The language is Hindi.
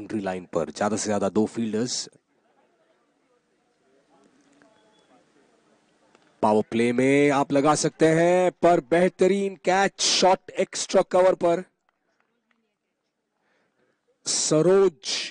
बाउंड्री लाइन पर ज्यादा से ज्यादा दो फील्डर्स पावर प्ले में आप लगा सकते हैं पर बेहतरीन कैच शॉट एक्स्ट्रा कवर पर सरोज